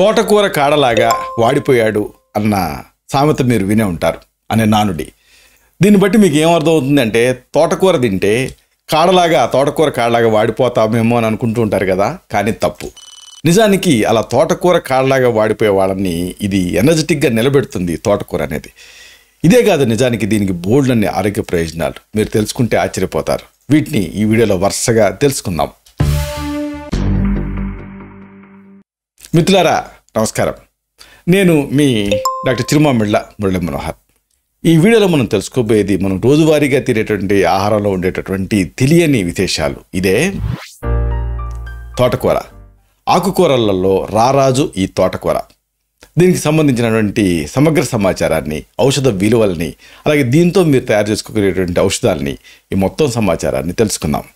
తోటకూర కాడలాగా వాడిపోయాడు అన్న సామెత మీరు వినే ఉంటారు అనే నానుడి దీన్ని బట్టి మీకు ఏమర్థం అవుతుందంటే తోటకూర తింటే కాడలాగా తోటకూర కాడలాగా వాడిపోతామేమో అని అనుకుంటూ ఉంటారు కదా కానీ తప్పు నిజానికి అలా తోటకూర కాడలాగా వాడిపోయే వాళ్ళని ఇది ఎనర్జెటిక్గా నిలబెడుతుంది తోటకూర అనేది ఇదే కాదు నిజానికి దీనికి బోల్డ్ అనే ఆరోగ్య ప్రయోజనాలు మీరు తెలుసుకుంటే ఆశ్చర్యపోతారు వీటిని ఈ వీడియోలో వరుసగా తెలుసుకుందాం మిత్రులారా నమస్కారం నేను మీ డాక్టర్ చిరుమామిళ్ళ మురళి మనోహర్ ఈ వీడియోలో మనం తెలుసుకోబోయేది మనం రోజువారీగా తినేటువంటి ఆహారంలో ఉండేటటువంటి తెలియని విశేషాలు ఇదే తోటకూర ఆకుకూరలలో రారాజు ఈ తోటకూర దీనికి సంబంధించినటువంటి సమగ్ర సమాచారాన్ని ఔషధ విలువల్ని అలాగే దీంతో మీరు తయారు చేసుకోగలిగేటువంటి ఔషధాలని ఈ మొత్తం సమాచారాన్ని తెలుసుకుందాం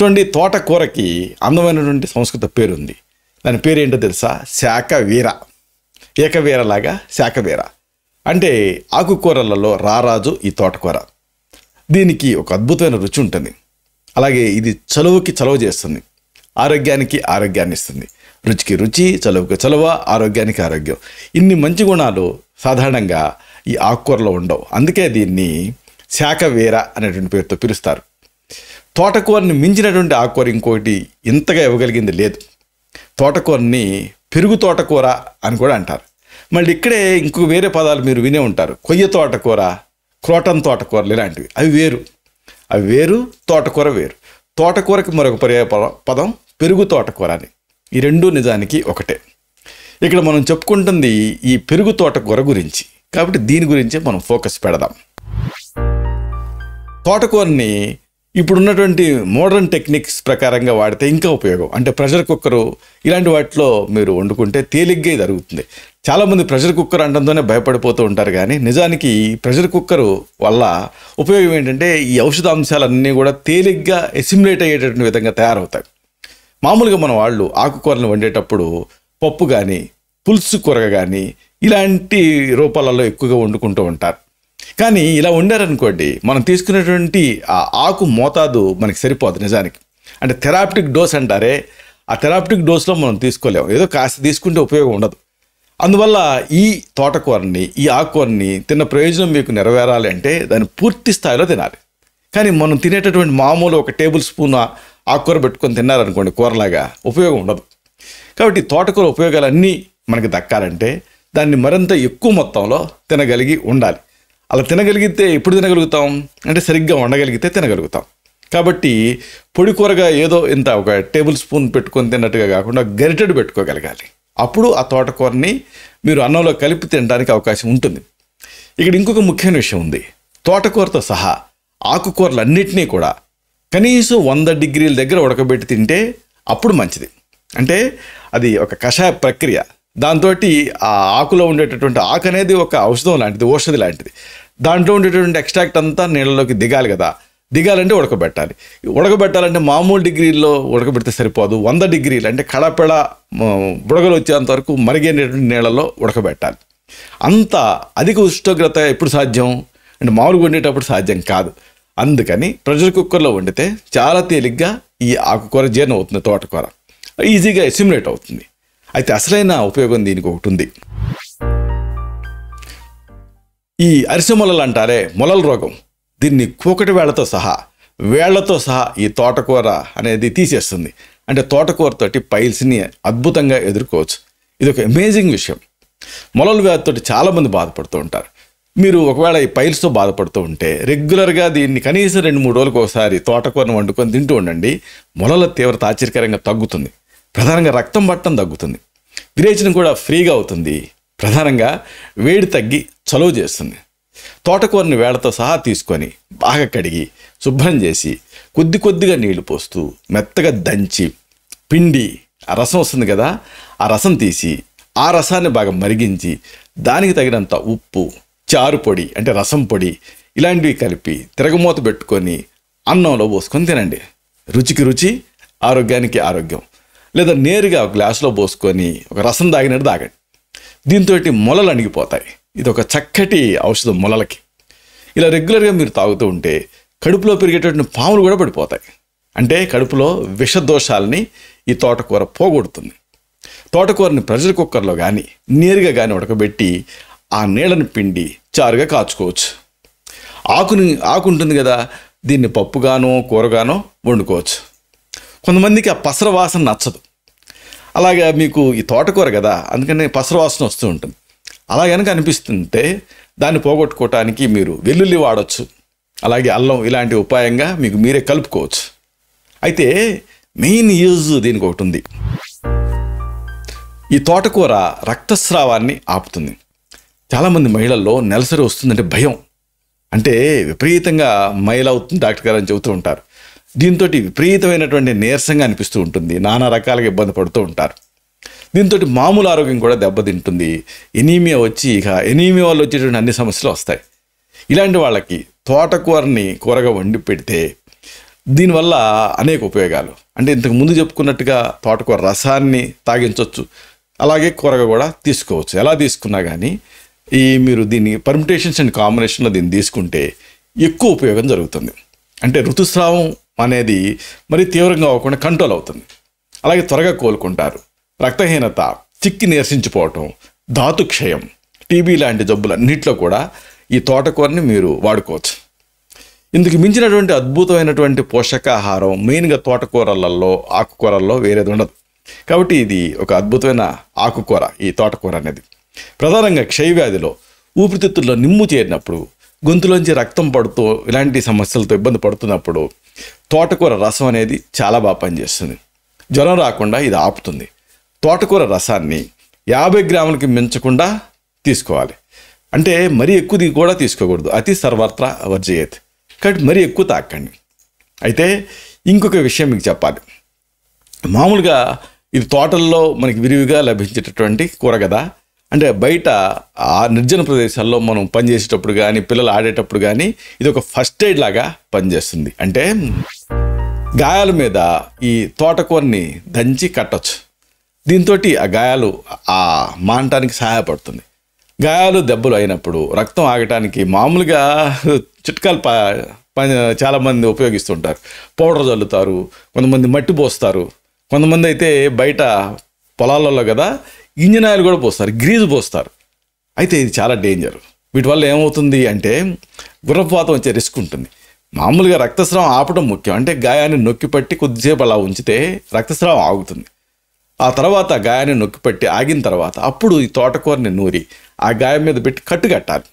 చూడండి తోటకూరకి అందమైనటువంటి సంస్కృత పేరుంది దాని పేరు ఏంటో తెలుసా శాఖ శాఖవీర ఏకవీరలాగా శాఖవీర అంటే ఆకుకూరలలో రారాజు ఈ తోటకూర దీనికి ఒక అద్భుతమైన రుచి ఉంటుంది అలాగే ఇది చలువకి చలువ చేస్తుంది ఆరోగ్యానికి ఆరోగ్యాన్ని ఇస్తుంది రుచికి రుచి చలువుకి చలువ ఆరోగ్యానికి ఆరోగ్యం ఇన్ని మంచి గుణాలు సాధారణంగా ఈ ఆకుకూరలో ఉండవు అందుకే దీన్ని శాఖవీర అనేటువంటి పేరుతో పిలుస్తారు తోటకూరని మించినటువంటి ఆకుకూర ఇంకోటి ఇంతగా ఇవ్వగలిగింది లేదు తోటకూరని పెరుగు తోటకూర అని కూడా అంటారు మళ్ళీ ఇక్కడే ఇంకో వేరే పదాలు మీరు వినే ఉంటారు కొయ్య తోటకూర క్రోటన్ తోటకూరలు ఇలాంటివి అవి వేరు అవి వేరు తోటకూర వేరు తోటకూరకి మరొక పర్యాయ పదం పెరుగు తోటకూర అని ఈ రెండు నిజానికి ఒకటే ఇక్కడ మనం చెప్పుకుంటుంది ఈ పెరుగు తోటకూర గురించి కాబట్టి దీని గురించే మనం ఫోకస్ పెడదాం తోటకూరని ఇప్పుడున్నటువంటి మోడర్న్ టెక్నిక్స్ ప్రకారంగా వాడితే ఇంకా ఉపయోగం అంటే ప్రెషర్ కుక్కరు ఇలాంటి వాటిలో మీరు వండుకుంటే తేలిగ్గా ఇది జరుగుతుంది చాలామంది ప్రెషర్ కుక్కర్ అంటంతోనే భయపడిపోతూ ఉంటారు కానీ నిజానికి ప్రెషర్ కుక్కరు వల్ల ఉపయోగం ఏంటంటే ఈ ఔషధాంశాలన్నీ కూడా తేలిగ్గా ఎసిమ్యులేట్ అయ్యేటటువంటి విధంగా తయారవుతాయి మామూలుగా మన వాళ్ళు ఆకుకూరలు వండేటప్పుడు పప్పు కానీ పులుసు కూరగా కానీ ఇలాంటి రూపాలలో ఎక్కువగా వండుకుంటూ ఉంటారు కానీ ఇలా ఉండారనుకోండి మనం తీసుకునేటువంటి ఆ ఆకు మోతాదు మనకి సరిపోదు నిజానికి అంటే థెరాప్టిక్ డోస్ అంటారే ఆ థెరాపిటిక్ డోస్లో మనం తీసుకోలేము ఏదో కాస్త తీసుకుంటే ఉపయోగం ఉండదు అందువల్ల ఈ తోటకూరని ఈ ఆకుకూరని తిన్న ప్రయోజనం మీకు నెరవేరాలి అంటే దాన్ని పూర్తి స్థాయిలో తినాలి కానీ మనం తినేటటువంటి మామూలు ఒక టేబుల్ స్పూన్ ఆకుకూర పెట్టుకొని తిన్నారనుకోండి కూరలాగా ఉపయోగం ఉండదు కాబట్టి తోటకూర ఉపయోగాలన్నీ మనకి దక్కాలంటే దాన్ని మరింత ఎక్కువ మొత్తంలో తినగలిగి ఉండాలి అలా తినగలిగితే ఎప్పుడు తినగలుగుతాం అంటే సరిగ్గా వండగలిగితే తినగలుగుతాం కాబట్టి పొడి కూరగా ఏదో ఇంత ఒక టేబుల్ స్పూన్ పెట్టుకొని తిన్నట్టుగా కాకుండా గరిటెడు పెట్టుకోగలగాలి అప్పుడు ఆ తోటకూరని మీరు అన్నంలో కలిపి తినడానికి అవకాశం ఉంటుంది ఇక్కడ ఇంకొక ముఖ్యమైన విషయం ఉంది తోటకూరతో సహా ఆకుకూరలన్నింటినీ కూడా కనీసం వంద డిగ్రీల దగ్గర ఉడకబెట్టి తింటే అప్పుడు మంచిది అంటే అది ఒక కషాయ ప్రక్రియ దాంతో ఆ ఆకులో ఉండేటటువంటి ఆకు అనేది ఒక ఔషధం లాంటిది ఔషధి లాంటిది దాంట్లో ఉండేటటువంటి ఎక్స్ట్రాక్ట్ అంతా నీళ్ళలోకి దిగాలి కదా దిగాలంటే ఉడకబెట్టాలి ఉడకబెట్టాలంటే మామూలు డిగ్రీల్లో ఉడకబెడితే సరిపోదు వంద డిగ్రీలు అంటే కడపెడ బుడగలు వచ్చేంత వరకు మరిగేటటువంటి నీళ్ళలో ఉడకబెట్టాలి అంత అధిక ఉష్ణోగ్రత ఎప్పుడు సాధ్యం అంటే మామూలుగా వండేటప్పుడు సాధ్యం కాదు అందుకని ప్రెషర్ కుక్కర్లో వండితే చాలా తేలిగ్గా ఈ ఆకుకూర జీర్ణం అవుతుంది తోటకూర ఈజీగా ఎస్టిమ్యులేట్ అవుతుంది అయితే అసలైన ఉపయోగం దీనికి ఒకటి ఉంది ఈ అరిసె మొలలు అంటారే మొలల రోగం దీన్ని కూకటి వేళ్లతో సహా వేళ్లతో సహా ఈ తోటకూర అనేది తీసేస్తుంది అంటే తోటకూరతోటి పైల్స్ని అద్భుతంగా ఎదుర్కోవచ్చు ఇది ఒక అమేజింగ్ విషయం మొలలు వ్యాధితోటి చాలామంది బాధపడుతూ ఉంటారు మీరు ఒకవేళ ఈ పైల్స్తో బాధపడుతూ ఉంటే రెగ్యులర్గా దీన్ని కనీసం రెండు మూడు రోజులకు ఒకసారి తోటకూరను వండుకొని తింటూ ఉండండి మొలల తీవ్రత ఆశ్చర్యకరంగా తగ్గుతుంది ప్రధానంగా రక్తం పట్టడం తగ్గుతుంది విరేచనం కూడా ఫ్రీగా అవుతుంది ప్రధానంగా వేడి తగ్గి చలువ చేస్తుంది తోటకూరని వేళతో సహా తీసుకొని బాగా కడిగి శుభ్రం చేసి కొద్ది కొద్దిగా నీళ్లు పోస్తూ మెత్తగా దంచి పిండి ఆ రసం వస్తుంది కదా ఆ రసం తీసి ఆ రసాన్ని బాగా మరిగించి దానికి తగినంత ఉప్పు చారు పొడి అంటే రసం పొడి ఇలాంటివి కలిపి తిరగమూత పెట్టుకొని అన్నంలో పోసుకొని తినండి రుచికి రుచి ఆరోగ్యానికి ఆరోగ్యం లేదా నేరుగా ఒక గ్లాసులో పోసుకొని ఒక రసం తాగినట్టు తాగండి దీంతో మొలలు అణిగిపోతాయి ఇది ఒక చక్కటి ఔషధం మొలలకి ఇలా రెగ్యులర్గా మీరు తాగుతూ ఉంటే కడుపులో పెరిగేటటువంటి పాములు కూడా పడిపోతాయి అంటే కడుపులో విషదోషాలని ఈ తోటకూర పోగొడుతుంది తోటకూరని ప్రెజర్ కుక్కర్లో కానీ నేరుగా కానీ ఉడకబెట్టి ఆ నీళ్ళని పిండి చారుగా కాచుకోవచ్చు ఆకుని ఆకు ఉంటుంది కదా దీన్ని పప్పుగానో కూరగానో వండుకోవచ్చు కొంతమందికి ఆ పసర వాసన నచ్చదు అలాగా మీకు ఈ తోటకూర కదా అందుకని పసర వాసన వస్తూ ఉంటుంది అలా కనుక అనిపిస్తుంటే దాన్ని పోగొట్టుకోవటానికి మీరు వెల్లుల్లి వాడచ్చు అలాగే అల్లం ఇలాంటి ఉపాయంగా మీకు మీరే కలుపుకోవచ్చు అయితే మెయిన్ యూజ్ దీనికి ఒకటి ఉంది ఈ తోటకూర రక్తస్రావాన్ని ఆపుతుంది చాలామంది మహిళల్లో నెలసరి వస్తుందంటే భయం అంటే విపరీతంగా మైల్ అవుతుంది డాక్టర్ గారు అని చెబుతూ ఉంటారు దీంతో విపరీతమైనటువంటి నీరసంగా అనిపిస్తూ ఉంటుంది నానా రకాలుగా ఇబ్బంది పడుతూ ఉంటారు దీంతో మామూలు ఆరోగ్యం కూడా దెబ్బతింటుంది ఎనీమియా వచ్చి ఇక ఎనీమియా వల్ల వచ్చేటువంటి అన్ని సమస్యలు వస్తాయి ఇలాంటి వాళ్ళకి తోటకూరని కూరగా వండి పెడితే దీనివల్ల అనేక ఉపయోగాలు అంటే ఇంతకు ముందు చెప్పుకున్నట్టుగా తోటకూర రసాన్ని తాగించవచ్చు అలాగే కూరగా కూడా తీసుకోవచ్చు ఎలా తీసుకున్నా కానీ ఈ మీరు దీన్ని పర్మిటేషన్స్ అండ్ కాంబినేషన్లో దీన్ని తీసుకుంటే ఎక్కువ ఉపయోగం జరుగుతుంది అంటే ఋతుస్రావం అనేది మరి తీవ్రంగా అవ్వకుండా కంట్రోల్ అవుతుంది అలాగే త్వరగా కోలుకుంటారు రక్తహీనత చిక్కి నీరసించిపోవటం ధాతుక్షయం టీబీ లాంటి జబ్బులన్నింటిలో కూడా ఈ తోటకూరని మీరు వాడుకోవచ్చు ఇందుకు మించినటువంటి అద్భుతమైనటువంటి పోషకాహారం మెయిన్గా తోటకూరలలో ఆకుకూరల్లో వేరేది ఉండదు కాబట్టి ఇది ఒక అద్భుతమైన ఆకుకూర ఈ తోటకూర అనేది ప్రధానంగా క్షయవ్యాధిలో ఊపిరితిత్తుల్లో నిమ్ము చేరినప్పుడు గొంతులోంచి రక్తం పడుతూ ఇలాంటి సమస్యలతో ఇబ్బంది పడుతున్నప్పుడు తోటకూర రసం అనేది చాలా బాగా పనిచేస్తుంది జ్వరం రాకుండా ఇది ఆపుతుంది తోటకూర రసాన్ని యాభై గ్రాములకి మించకుండా తీసుకోవాలి అంటే మరీ ఎక్కువ దిగి కూడా తీసుకోకూడదు అతి సర్వత్రా వర్జయ్యేది కాబట్టి మరీ ఎక్కువ తాకండి అయితే ఇంకొక విషయం మీకు చెప్పాలి మామూలుగా ఇది తోటల్లో మనకి విరివిగా లభించేటటువంటి కూర కదా అంటే బయట ఆ నిర్జన ప్రదేశాల్లో మనం పనిచేసేటప్పుడు కానీ పిల్లలు ఆడేటప్పుడు కానీ ఇది ఒక ఫస్ట్ ఎయిడ్ లాగా పనిచేస్తుంది అంటే గాయాల మీద ఈ తోటకూరని దంచి కట్టచ్చు దీంతో ఆ గాయాలు ఆ మానటానికి సహాయపడుతుంది గాయాలు దెబ్బలు అయినప్పుడు రక్తం ఆగటానికి మామూలుగా చిట్కాలు పా చాలామంది ఉపయోగిస్తుంటారు పౌడర్ చల్లుతారు కొంతమంది మట్టి పోస్తారు కొంతమంది అయితే బయట పొలాలలో కదా ఇంజిన్ ఆయిల్ కూడా పోస్తారు గ్రీజు పోస్తారు అయితే ఇది చాలా డేంజర్ వీటి వల్ల ఏమవుతుంది అంటే గుర్రపాతం వచ్చే రిస్క్ ఉంటుంది మామూలుగా రక్తస్రావం ఆపడం ముఖ్యం అంటే గాయాన్ని నొక్కిపట్టి కొద్దిసేపు అలా ఉంచితే రక్తస్రావం ఆగుతుంది ఆ తర్వాత గాయాన్ని పట్టి ఆగిన తర్వాత అప్పుడు ఈ తోటకూరని నూరి ఆ గాయం మీద పెట్టి కట్టు కట్టాలి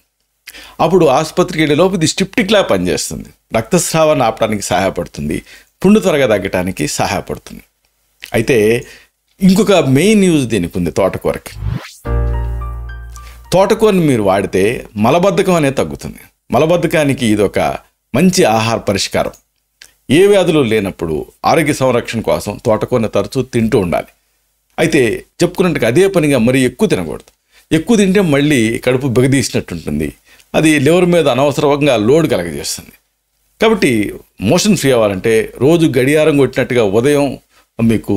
అప్పుడు ఆసుపత్రికి లోపు ఇది స్టిప్టిక్లా పనిచేస్తుంది రక్తస్రావాన్ని ఆపడానికి సహాయపడుతుంది పుండు త్వరగా తగ్గటానికి సహాయపడుతుంది అయితే ఇంకొక మెయిన్ యూజ్ దీనికి ఉంది తోటకూరకి తోటకూరని మీరు వాడితే మలబద్ధకం అనేది తగ్గుతుంది మలబద్ధకానికి ఇది ఒక మంచి ఆహార పరిష్కారం ఏ వ్యాధులు లేనప్పుడు ఆరోగ్య సంరక్షణ కోసం తోటకూరని తరచూ తింటూ ఉండాలి అయితే చెప్పుకున్నట్టుగా అదే పనిగా మరీ ఎక్కువ తినకూడదు ఎక్కువ తింటే మళ్ళీ కడుపు బిగదీసినట్టు ఉంటుంది అది లివర్ మీద అనవసరంగా లోడ్ కలగజేస్తుంది కాబట్టి మోషన్ ఫ్రీ అవ్వాలంటే రోజు గడియారం కొట్టినట్టుగా ఉదయం మీకు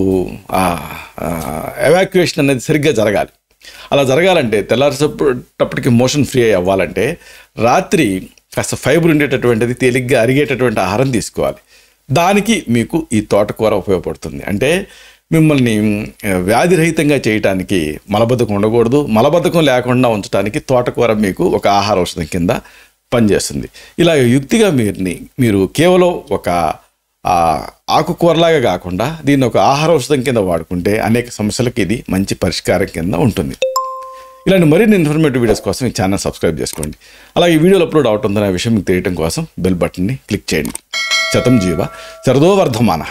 ఎవాక్యుయేషన్ అనేది సరిగ్గా జరగాలి అలా జరగాలంటే తెల్లారేటప్పటికి మోషన్ ఫ్రీ అవ్వాలంటే రాత్రి కాస్త ఫైబర్ ఉండేటటువంటిది తేలిగ్గా అరిగేటటువంటి ఆహారం తీసుకోవాలి దానికి మీకు ఈ తోటకూర ఉపయోగపడుతుంది అంటే మిమ్మల్ని వ్యాధిరహితంగా చేయటానికి మలబద్ధకం ఉండకూడదు మలబద్ధకం లేకుండా ఉంచడానికి తోటకూర మీకు ఒక ఆహార ఔషధం కింద పనిచేస్తుంది ఇలా యుక్తిగా మీరుని మీరు కేవలం ఒక ఆకుకూరలాగా కాకుండా దీన్ని ఒక ఆహార ఔషధం కింద వాడుకుంటే అనేక సమస్యలకు ఇది మంచి పరిష్కారం కింద ఉంటుంది ఇలాంటి మరిన్ని ఇన్ఫర్మేటివ్ వీడియోస్ కోసం ఈ ఛానల్ సబ్స్క్రైబ్ చేసుకోండి అలాగే ఈ వీడియోలు అప్లోడ్ ఉందనే విషయం మీకు తెలియటం కోసం బెల్ బటన్ని క్లిక్ చేయండి శతం జీవ శరదో వర్ధమాన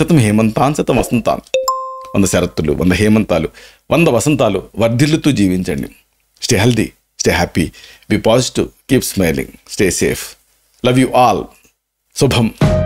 శతం హేమంతాన్ శతం వసంతాన్ వంద శరత్తులు వంద హేమంతాలు వంద వసంతాలు వర్ధిల్లుతూ జీవించండి stay healthy stay happy be positive keep smiling stay safe love you all శుభం